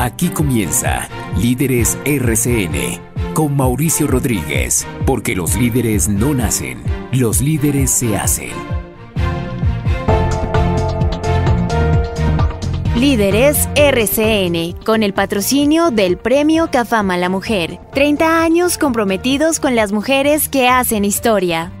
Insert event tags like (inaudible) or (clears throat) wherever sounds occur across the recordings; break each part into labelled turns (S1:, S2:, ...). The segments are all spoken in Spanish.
S1: Aquí comienza Líderes RCN con Mauricio Rodríguez, porque los líderes no nacen, los líderes se hacen. Líderes RCN, con el patrocinio del Premio Cafama la Mujer, 30 años comprometidos con las mujeres que hacen historia.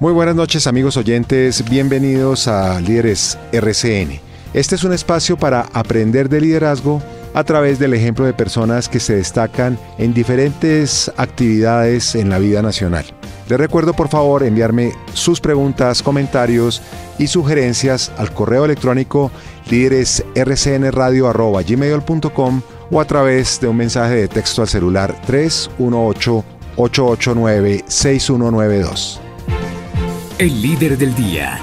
S2: Muy buenas noches amigos oyentes, bienvenidos a Líderes RCN. Este es un espacio para aprender de liderazgo a través del ejemplo de personas que se destacan en diferentes actividades en la vida nacional. Les recuerdo por favor enviarme sus preguntas, comentarios y sugerencias al correo electrónico líderesrcnradio.com o a través de un mensaje de texto al celular 318-889-6192. El líder del día.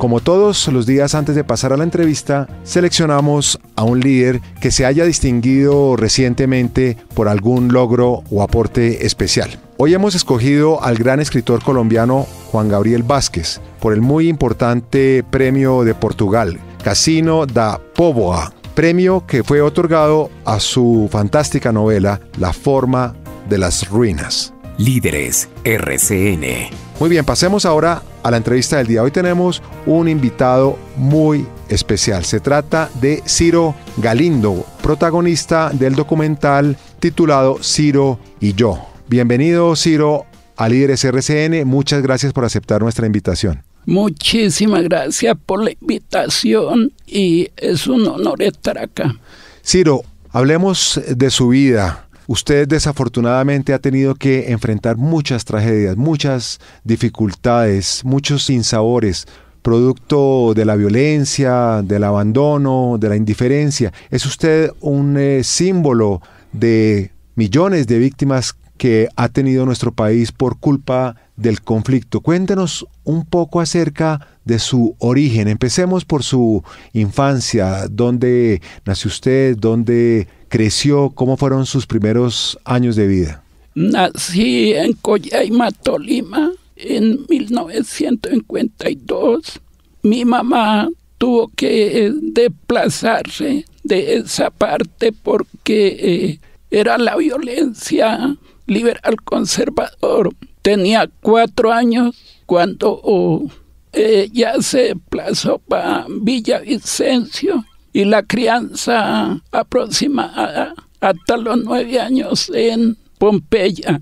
S2: Como todos los días antes de pasar a la entrevista, seleccionamos a un líder que se haya distinguido recientemente por algún logro o aporte especial. Hoy hemos escogido al gran escritor colombiano Juan Gabriel Vázquez por el muy importante premio de Portugal, Casino da Póvoa, premio que fue otorgado a su fantástica novela La forma de las ruinas. Líderes RCN. Muy bien, pasemos ahora a la entrevista del día. Hoy tenemos un invitado muy especial. Se trata de Ciro Galindo, protagonista del documental titulado Ciro y yo. Bienvenido Ciro a Líderes RCN. Muchas gracias por aceptar nuestra invitación.
S3: Muchísimas gracias por la invitación y es un
S2: honor estar acá. Ciro, hablemos de su vida. Usted desafortunadamente ha tenido que enfrentar muchas tragedias, muchas dificultades, muchos sinsabores, producto de la violencia, del abandono, de la indiferencia. Es usted un eh, símbolo de millones de víctimas que ha tenido nuestro país por culpa del conflicto. Cuéntenos un poco acerca de su origen. Empecemos por su infancia, dónde nació usted, dónde creció, cómo fueron sus primeros años de vida.
S3: Nací en Coyaima, Tolima, en 1952. Mi mamá tuvo que eh, desplazarse de esa parte porque eh, era la violencia liberal conservador. Tenía cuatro años cuando oh, ella se desplazó para Villavicencio y la crianza aproximada hasta los nueve años en Pompeya,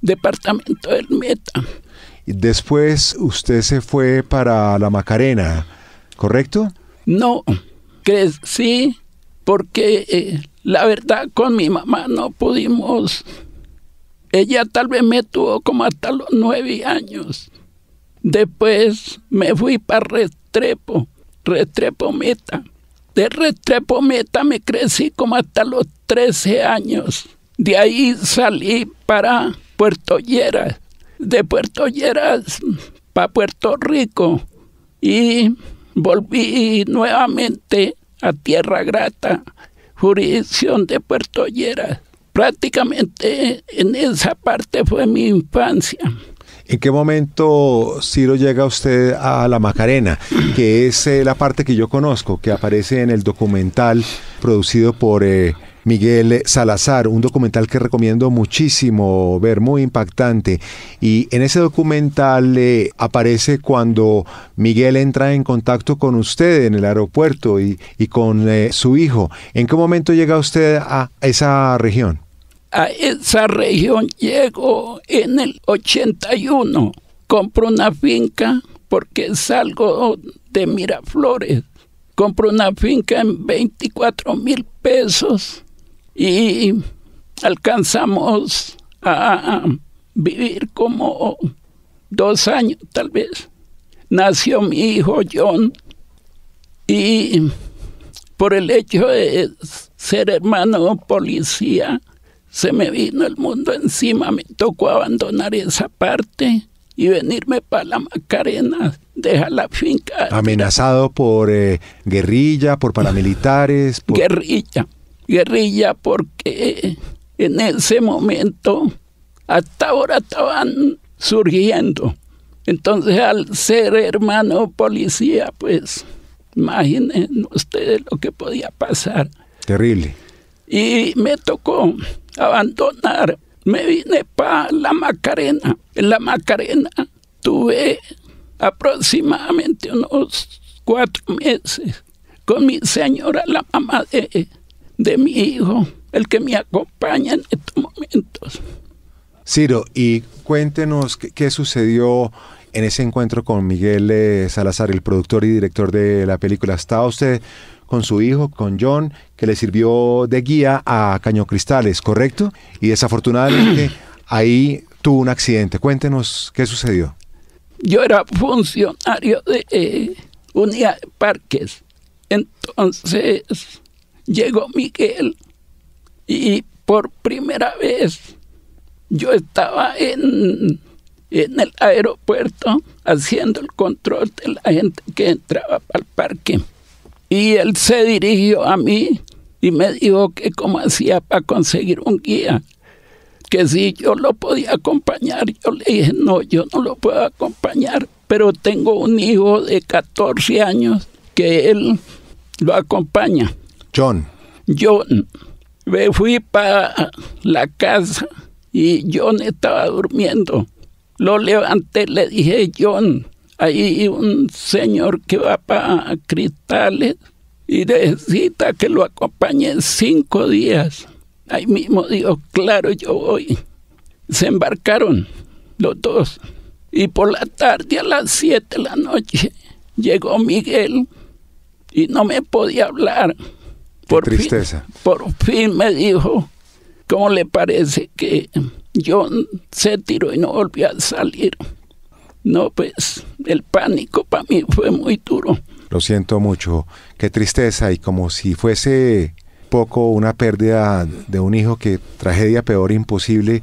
S3: departamento del Meta.
S2: Después usted se fue para la Macarena, ¿correcto?
S3: No, sí, porque eh, la verdad con mi mamá no pudimos. Ella tal vez me tuvo como hasta los nueve años. Después me fui para Restrepo, Restrepo Meta. De Restrepo Meta me crecí como hasta los 13 años. De ahí salí para Puerto Lleras. De Puerto Lleras para Puerto Rico. Y volví nuevamente a Tierra Grata, jurisdicción de Puerto Lleras. Prácticamente en esa parte fue mi infancia.
S2: ¿En qué momento, Ciro, llega usted a La Macarena, que es eh, la parte que yo conozco, que aparece en el documental producido por eh, Miguel Salazar, un documental que recomiendo muchísimo ver, muy impactante. Y en ese documental eh, aparece cuando Miguel entra en contacto con usted en el aeropuerto y con su hijo. ¿En qué momento llega usted a esa región?
S3: a esa región llego en el 81. Compro una finca porque salgo de Miraflores. Compro una finca en 24 mil pesos y alcanzamos a vivir como dos años tal vez. Nació mi hijo John y por el hecho de ser hermano policía, se me vino el mundo encima, me tocó abandonar esa parte y venirme para la Macarena, dejar la finca.
S2: Amenazado por eh, guerrilla, por paramilitares.
S3: Guerrilla, guerrilla porque en ese momento hasta ahora estaban surgiendo. Entonces al ser hermano policía, pues imaginen ustedes lo que podía pasar. Terrible. Y me tocó abandonar. Me vine para la Macarena. En la Macarena tuve aproximadamente unos cuatro meses con mi señora, la mamá de, mi hijo, el que me acompaña en estos momentos.
S2: Ciro, y cuéntenos qué, sucedió en ese encuentro con Miguel eh, Salazar, el productor y director de la película. ¿Está usted con su hijo, con John, que le sirvió de guía a Caño Cristales, ¿correcto? Y desafortunadamente (clears throat) ahí tuvo un accidente. Cuéntenos qué sucedió. Yo era
S3: funcionario de eh, Unidad de Parques. Entonces llegó Miguel y por primera vez yo estaba en, en el aeropuerto haciendo el control de la gente que entraba al parque. Y él se dirigió a mí y me dijo que cómo hacía para conseguir un guía. Que si yo lo podía acompañar, yo le dije, no, yo no lo puedo acompañar, pero tengo un hijo de 14 años que él lo acompaña. John. John. Me fui para la casa y John estaba durmiendo. Lo levanté, le dije, John, hay un señor que va para Cristales y necesita que lo acompañe cinco días. Ahí mismo digo, claro, yo voy. Se embarcaron los dos. Y por la tarde a las siete de la noche llegó Miguel y no me podía hablar.
S2: Por tristeza.
S3: por fin me dijo, ¿cómo le parece que yo se tiró y no volvió a salir? No, pues el pánico para mí fue muy duro.
S2: Lo siento mucho, qué tristeza y como si fuese poco una pérdida de un hijo que tragedia peor imposible.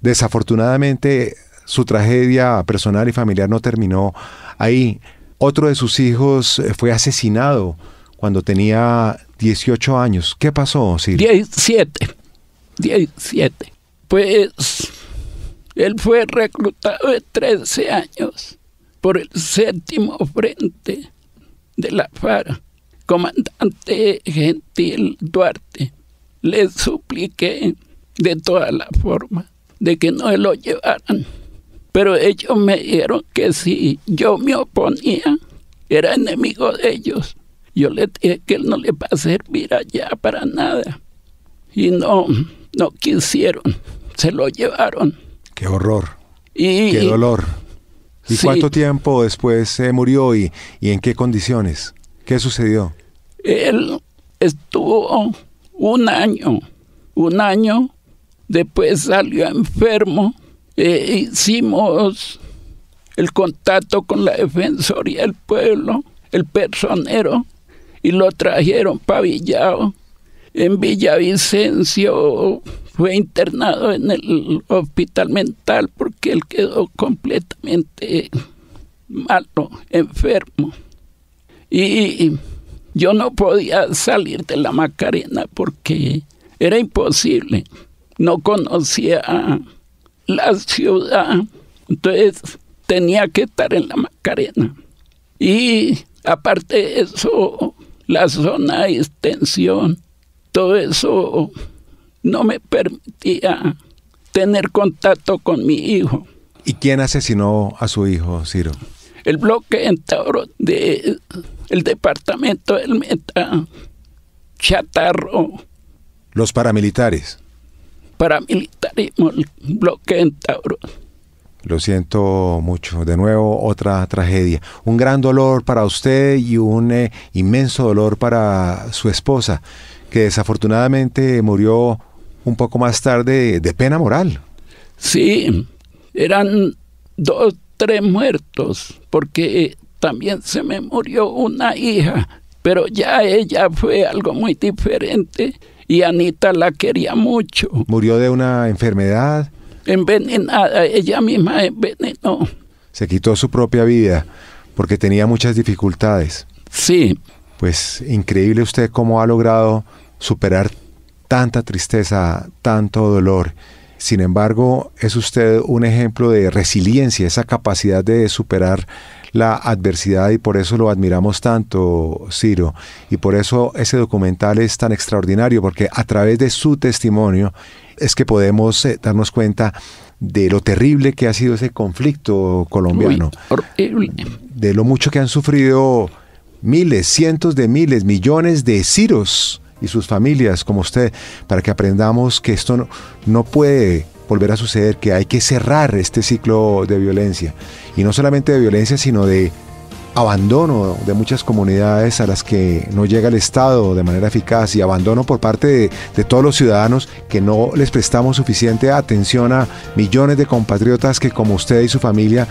S2: Desafortunadamente su tragedia personal y familiar no terminó ahí. Otro de sus hijos eh, fue asesinado cuando tenía 18 años. ¿Qué pasó, sir? 17. 17.
S3: Pues él fue reclutado de 13 años por el séptimo frente de la FARA, Comandante Gentil Duarte, le supliqué de todas las formas de que no lo llevaran. Pero ellos me dijeron que si yo me oponía, era enemigo de ellos. Yo le dije que él no le va a servir allá para nada. Y no, no quisieron, se lo llevaron.
S2: Qué horror. Y, qué dolor. ¿Y, cuánto tiempo después se murió y, en qué condiciones? ¿Qué sucedió?
S3: Él estuvo un año, un año, después salió enfermo, e hicimos el contacto con la Defensoría del Pueblo, el personero, y lo trajeron para En Villavicencio fue internado en el hospital mental porque él quedó completamente malo, enfermo. Y yo no podía salir de la Macarena porque era imposible. No conocía la ciudad, entonces tenía que estar en la Macarena. Y aparte de eso, la zona de extensión, todo eso no me permitía tener contacto con mi hijo.
S2: ¿Y quién asesinó a su hijo, Ciro?
S3: El bloque en Tauro de el departamento del Meta, Chatarro.
S2: Los paramilitares.
S3: Paramilitarismo, bloque en Tauro.
S2: Lo siento mucho. De nuevo, otra tragedia. Un gran dolor para usted y un eh, inmenso dolor para su esposa, que desafortunadamente murió un poco más tarde de pena moral. Sí, eran dos, tres muertos,
S3: porque eh, también se me murió una hija, pero ya ella fue algo muy diferente y Anita la quería
S2: mucho. ¿Murió de una enfermedad?
S3: Envenenada, ella misma envenenó.
S2: Se quitó su propia vida porque tenía muchas dificultades. Sí. Pues increíble usted cómo ha logrado superar tanta tristeza, tanto dolor. Sin embargo, es usted un ejemplo de resiliencia, esa capacidad de superar la adversidad y por eso lo admiramos tanto, Ciro. Y por eso ese documental es tan extraordinario, porque a través de su testimonio es que podemos eh, darnos cuenta de lo terrible que ha sido ese conflicto colombiano, de lo mucho que han sufrido miles, cientos de miles, millones de ciros y sus familias como usted, para que aprendamos que esto no, no puede volver a suceder, que hay que cerrar este ciclo de violencia. Y no solamente de violencia, sino de abandono de muchas comunidades a las que no llega el Estado de manera eficaz y abandono por parte de, de, todos los ciudadanos que no les prestamos suficiente atención a millones de compatriotas que como usted y su familia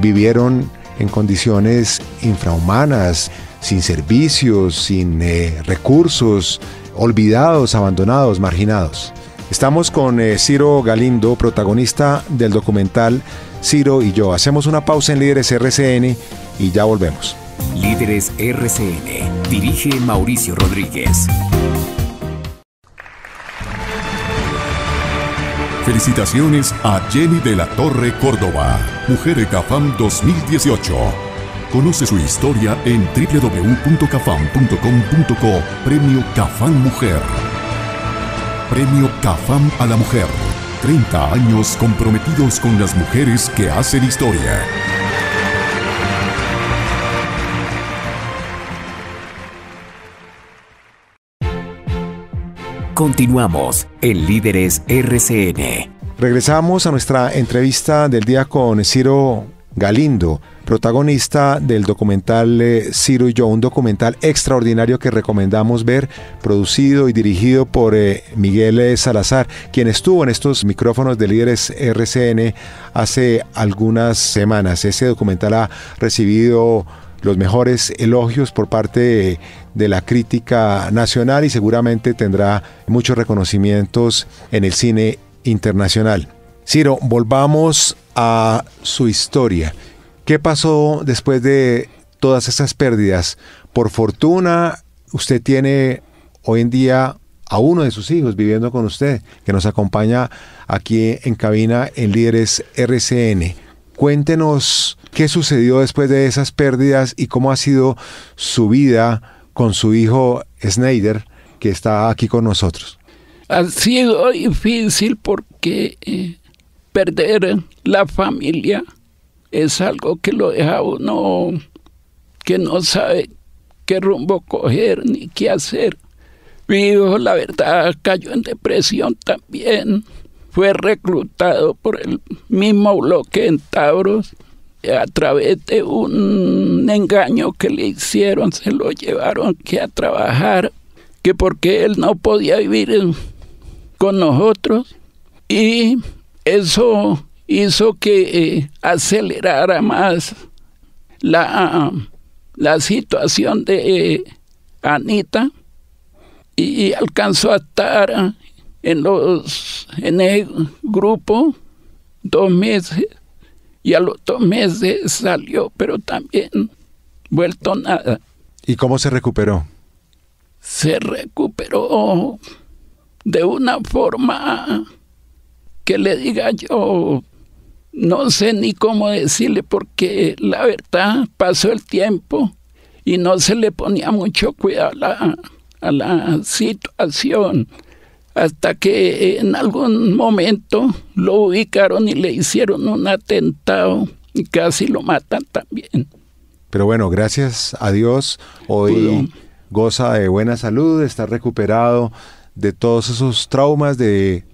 S2: vivieron en condiciones infrahumanas, sin servicios, sin eh, recursos, olvidados, abandonados, marginados. Estamos con eh, Ciro Galindo, protagonista del documental Ciro y yo. Hacemos una pausa en Líderes RCN y ya volvemos.
S1: Líderes RCN, dirige Mauricio
S2: Rodríguez. Felicitaciones a Jenny de la Torre Córdoba, Mujer Cafam 2018. Conoce su historia en www.cafam.com.co Premio Cafam Mujer. Premio Cafam a la Mujer. 30 años comprometidos con las mujeres que hacen historia.
S1: Continuamos en Líderes RCN.
S2: Regresamos a nuestra entrevista del día con Ciro Galindo protagonista del documental eh, Ciro y yo, un documental extraordinario que recomendamos ver, producido y dirigido por eh, Miguel eh, Salazar, quien estuvo en estos micrófonos de líderes RCN hace algunas semanas. Ese documental ha recibido los mejores elogios por parte de la crítica nacional y seguramente tendrá muchos reconocimientos en el cine internacional. Ciro, volvamos a su historia. ¿Qué pasó después de todas esas pérdidas? Por fortuna, usted tiene hoy en día a uno de sus hijos viviendo con usted, que nos acompaña aquí en cabina en Líderes RCN. Cuéntenos qué sucedió después de esas pérdidas y cómo ha sido su vida con su hijo Snyder, que está aquí con nosotros.
S3: Ha sido difícil porque eh, perder la familia es algo que lo deja uno que no sabe qué rumbo coger ni qué hacer. Mi hijo, la verdad, cayó en depresión también. Fue reclutado por el mismo bloque en Tauros. A través de un engaño que le hicieron, se lo llevaron que a trabajar, que porque él no podía vivir con nosotros. Y eso hizo que eh, acelerara más la, la situación de eh, Anita y, alcanzó a estar en, los, en el grupo dos meses y a los dos meses salió, pero también vuelto nada.
S2: ¿Y cómo se recuperó?
S3: Se recuperó de una forma que le diga yo no sé ni cómo decirle porque la verdad pasó el tiempo y no se le ponía mucho cuidado a la, situación hasta que en algún momento lo ubicaron y le hicieron un atentado y casi lo matan también.
S2: Pero bueno, gracias a Dios, hoy goza de buena salud, está recuperado de todos esos traumas, de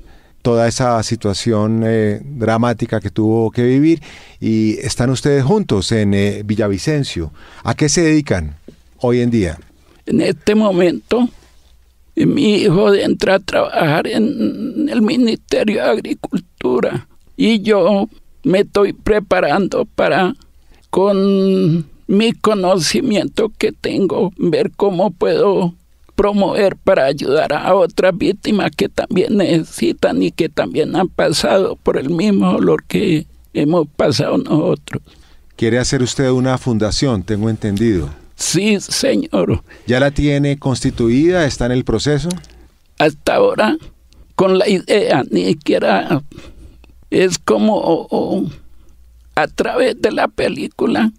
S2: toda esa situación eh, dramática que tuvo que vivir y están ustedes juntos en eh, Villavicencio. ¿A qué se dedican hoy en día?
S3: En este momento, mi hijo entra a trabajar en el Ministerio de Agricultura y yo me estoy preparando para, con mi conocimiento que tengo, ver cómo puedo promover para ayudar a otras víctimas que también necesitan y que también han
S2: pasado por el mismo dolor que hemos pasado nosotros. Quiere hacer usted una fundación, tengo entendido. Sí, señor. ¿Ya la tiene constituida? ¿Está en el proceso? Hasta ahora, con la idea, ni siquiera
S3: es como a través de la película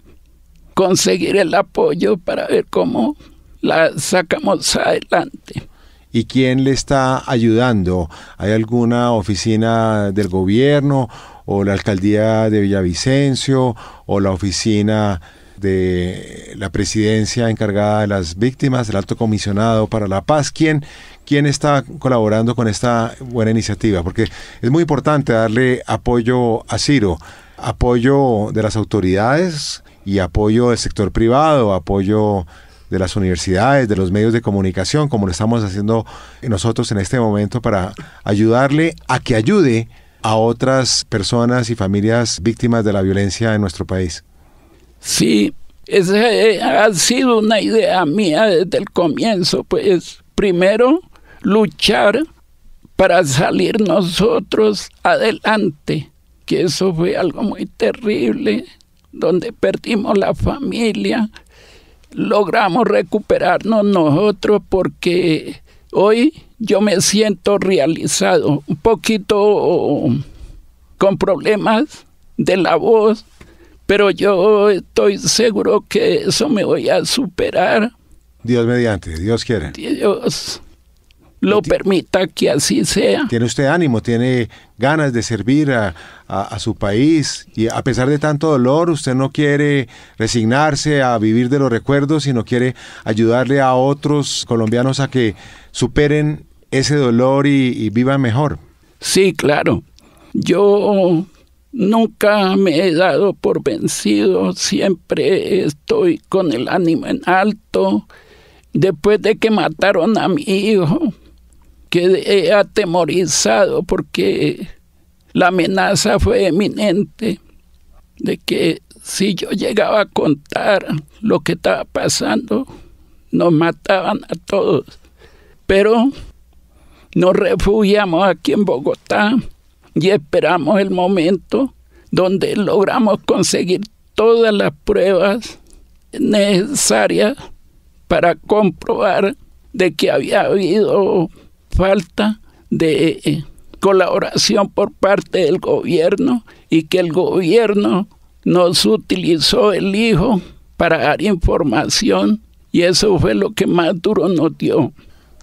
S3: conseguir el apoyo para ver cómo la sacamos
S2: adelante. ¿Y quién le está ayudando? ¿Hay alguna oficina del gobierno o la alcaldía de Villavicencio o la oficina de la presidencia encargada de las víctimas, el alto comisionado para la paz? ¿Quién, quién está colaborando con esta buena iniciativa? Porque es muy importante darle apoyo a Ciro, apoyo de las autoridades y apoyo del sector privado, apoyo de las universidades, de los medios de comunicación, como lo estamos haciendo nosotros en este momento para ayudarle a que ayude a otras personas y familias víctimas de la violencia en nuestro país. Sí,
S3: esa eh, ha sido una idea mía desde el comienzo, pues primero luchar para salir nosotros adelante, que eso fue algo muy terrible, donde perdimos la familia, logramos recuperarnos nosotros porque hoy yo me siento realizado, un poquito con problemas de la voz, pero yo estoy seguro que eso me voy a superar. Dios mediante, Dios quiere.
S2: Dios lo permita que así sea. Tiene usted ánimo, tiene ganas de servir a, su país y a pesar de tanto dolor, usted no quiere resignarse a vivir de los recuerdos, sino quiere ayudarle a otros colombianos a que superen ese dolor y, y vivan mejor. Sí, claro.
S3: Yo nunca me he dado por vencido, siempre estoy con el ánimo en alto. Después de que mataron a mi hijo, Quedé atemorizado porque la amenaza fue eminente de que si yo llegaba a contar lo que estaba pasando, nos mataban a todos. Pero nos refugiamos aquí en Bogotá y esperamos el momento donde logramos conseguir todas las pruebas necesarias para comprobar de que había habido falta de eh, colaboración por parte del gobierno y que el gobierno nos utilizó el hijo para dar información y eso fue lo que más duro nos dio.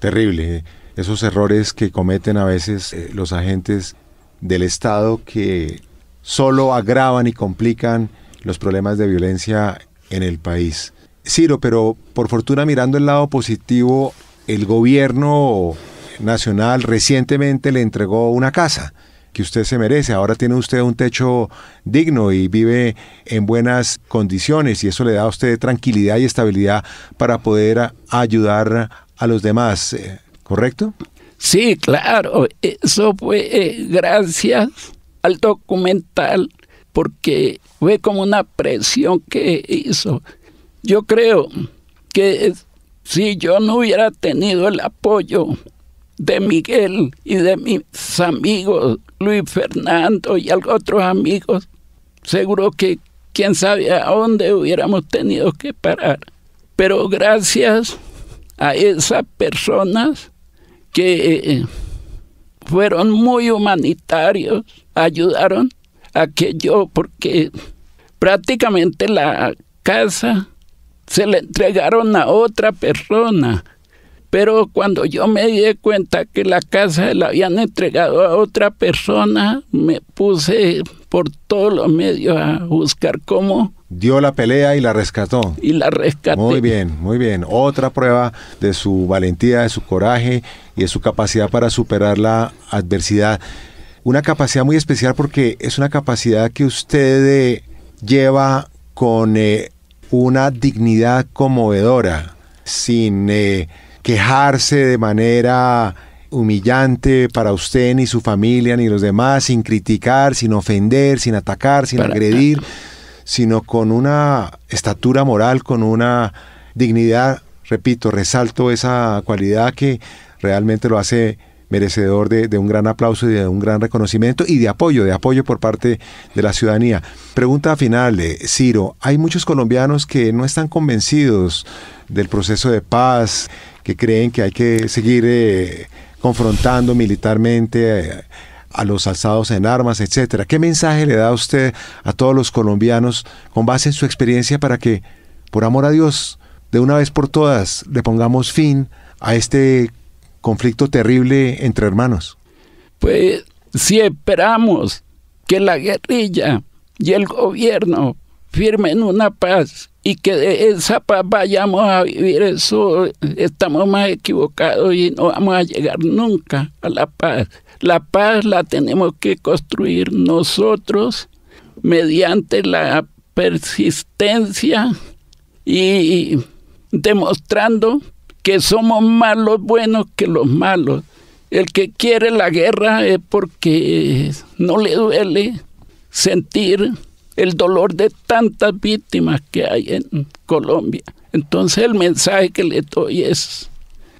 S2: Terrible, eh, esos errores que cometen a veces eh, los agentes del Estado que solo agravan y complican los problemas de violencia en el país. Ciro, pero por fortuna mirando el lado positivo, el gobierno Nacional recientemente le entregó una casa que usted se merece. Ahora tiene usted un techo digno y vive en buenas condiciones y eso le da a usted tranquilidad y estabilidad para poder ayudar a los demás, eh, ¿correcto? Sí, claro, eso fue eh, gracias
S3: al documental porque fue como una presión que hizo. Yo creo que si yo no hubiera tenido el apoyo de Miguel y de mis amigos, Luis Fernando y otros amigos, seguro que quién sabe a dónde hubiéramos tenido que parar. Pero gracias a esas personas que eh, fueron muy humanitarios, ayudaron a que yo, porque prácticamente la casa se le entregaron a otra persona pero cuando yo me di cuenta que la casa la habían entregado a otra persona,
S2: me puse por todos los medios a buscar cómo dio la pelea y la rescató. Y la rescató. Muy bien, muy bien. Otra prueba de su valentía, de su coraje y de su capacidad para superar la adversidad. Una capacidad muy especial porque es una capacidad que usted eh, lleva con eh, una dignidad conmovedora, sin eh, quejarse de manera humillante para usted, ni su familia, ni los demás, sin criticar, sin ofender, sin atacar, sin agredir, eh, sino con una estatura moral, con una dignidad. Repito, resalto esa cualidad que realmente lo hace merecedor de, de, un gran aplauso y de un gran reconocimiento y de apoyo, de apoyo por parte de la ciudadanía. Pregunta final, Ciro, hay muchos colombianos que no están convencidos del proceso de paz, que creen que hay que seguir eh, confrontando militarmente eh, a los alzados en armas, etcétera. ¿Qué mensaje le da usted a todos los colombianos con base en su experiencia para que, por amor a Dios, de una vez por todas le pongamos fin a este conflicto terrible entre hermanos? Pues si esperamos
S3: que la guerrilla y el gobierno firme en una paz y que de esa paz vayamos a vivir eso, estamos más equivocados y no vamos a llegar nunca a la paz. La paz la tenemos que construir nosotros mediante la persistencia y demostrando que somos más los buenos que los malos. El que quiere la guerra es porque no le duele sentir el dolor de tantas víctimas que hay en Colombia. Entonces el mensaje que le doy es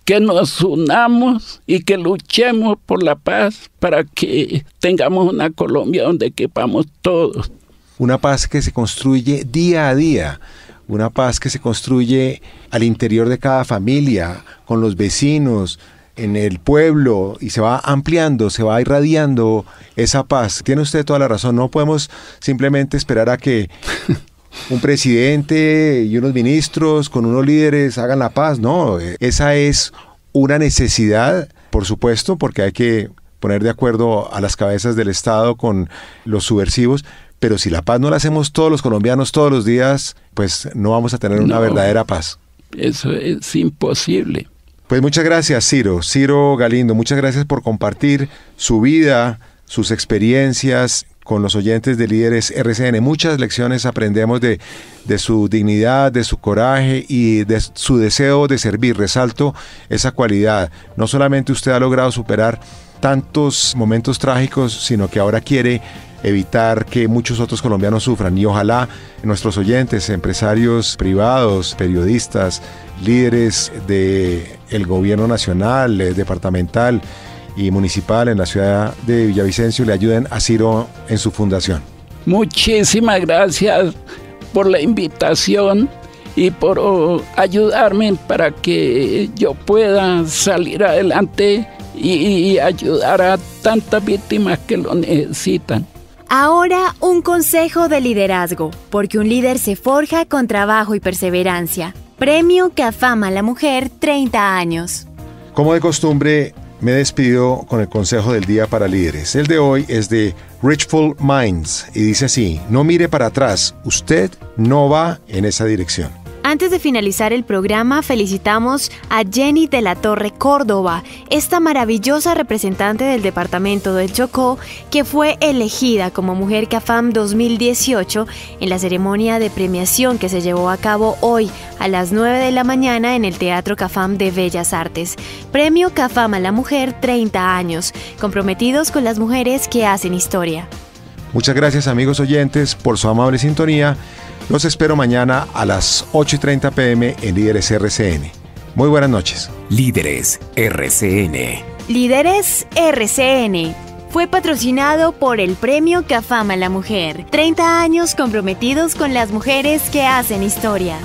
S3: que nos unamos y que luchemos por la paz para que tengamos una Colombia donde quepamos
S2: todos. Una paz que se construye día a día, una paz que se construye al interior de cada familia, con los vecinos, en el pueblo y se va ampliando, se va irradiando esa paz. Tiene usted toda la razón, no podemos simplemente esperar a que (laughs) un presidente y unos ministros con unos líderes hagan la paz, no, eh, esa es una necesidad, por supuesto, porque hay que poner de acuerdo a las cabezas del Estado con los subversivos, pero si la paz no la hacemos todos los colombianos todos los días, pues no vamos a tener una verdadera paz. Eso es imposible. Pues muchas gracias, Ciro. Ciro Galindo, muchas gracias por compartir su vida, sus experiencias con los oyentes de Líderes RCN. Muchas lecciones aprendemos de, de su dignidad, de su coraje y de su deseo de servir. Resalto esa cualidad. No solamente usted ha logrado superar tantos momentos trágicos, sino que ahora quiere evitar que muchos otros colombianos sufran. Y ojalá nuestros oyentes, empresarios privados, periodistas, líderes del gobierno nacional, eh, departamental y municipal en la ciudad de Villavicencio le ayuden a Ciro en su fundación.
S3: Muchísimas gracias por la invitación y por oh, ayudarme para que yo pueda salir adelante y ayudar a tantas víctimas que lo necesitan.
S1: Ahora un consejo de liderazgo, porque un líder se forja con trabajo y perseverancia. Premio que afama a la mujer 30 años.
S2: Como de costumbre, me despido con el consejo del día para líderes. El de hoy es de Richful Minds y dice así, no mire para atrás, usted no va en esa dirección.
S1: Antes de finalizar el programa, felicitamos a Jenny de la Torre Córdoba, esta maravillosa representante del departamento del Chocó, que fue elegida como Mujer CAFAM 2018 en la ceremonia de premiación que se llevó a cabo hoy a las 9 de la mañana en el Teatro CAFAM de Bellas Artes. Premio CAFAM a la Mujer 30 años, comprometidos con las mujeres que hacen historia.
S2: Muchas gracias amigos oyentes por su amable sintonía los espero mañana a las 8.30 pm en Líderes RCN. Muy buenas noches. Líderes RCN.
S1: Líderes RCN. Fue patrocinado por el Premio Cafama la Mujer. 30 años comprometidos con las mujeres que hacen historia.